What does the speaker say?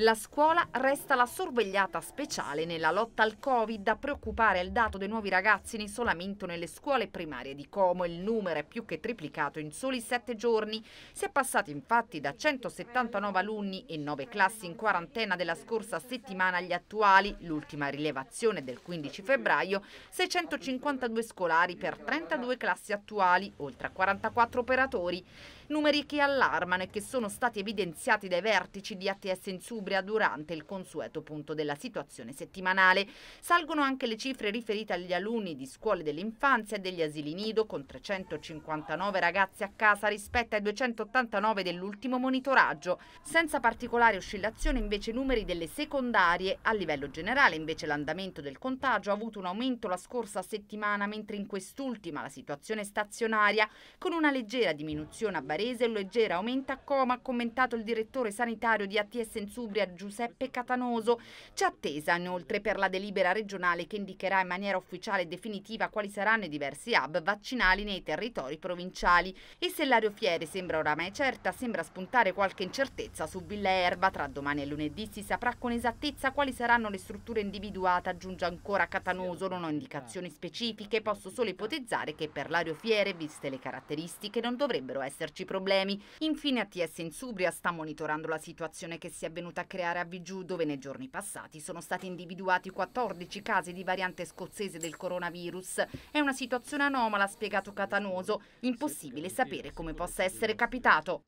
La scuola resta la sorvegliata speciale nella lotta al Covid. A preoccupare il dato dei nuovi ragazzi in isolamento nelle scuole primarie di Como. Il numero è più che triplicato in soli sette giorni. Si è passati infatti da 179 alunni e 9 classi in quarantena della scorsa settimana agli attuali, l'ultima rilevazione del 15 febbraio, 652 scolari per 32 classi attuali, oltre a 44 operatori. Numeri che allarmano e che sono stati evidenziati dai vertici di ATS in Sub Calabria durante il consueto punto della situazione settimanale. Salgono anche le cifre riferite agli alunni di scuole dell'infanzia e degli asili nido con 359 ragazzi a casa rispetto ai 289 dell'ultimo monitoraggio. Senza particolare oscillazione invece i numeri delle secondarie. A livello generale invece l'andamento del contagio ha avuto un aumento la scorsa settimana mentre in quest'ultima la situazione è stazionaria con una leggera diminuzione a Barese e un leggero aumento a Coma, ha commentato il direttore sanitario di ATS in Subria Calabria Giuseppe Catanoso. C'è attesa inoltre per la delibera regionale che indicherà in maniera ufficiale e definitiva quali saranno i diversi hub vaccinali nei territori provinciali. E se l'ario Fiere sembra oramai certa, sembra spuntare qualche incertezza su Villa Erba. Tra domani e lunedì si saprà con esattezza quali saranno le strutture individuate, aggiunge ancora Catanoso, non ho indicazioni specifiche, posso solo ipotizzare che per l'ario Fiere, viste le caratteristiche, non dovrebbero esserci problemi. Infine ATS in Subria sta monitorando la situazione che si è venuta creare a Vigiù, dove nei giorni passati sono stati individuati 14 casi di variante scozzese del coronavirus. È una situazione anomala, ha spiegato Catanoso, impossibile sapere come possa essere capitato.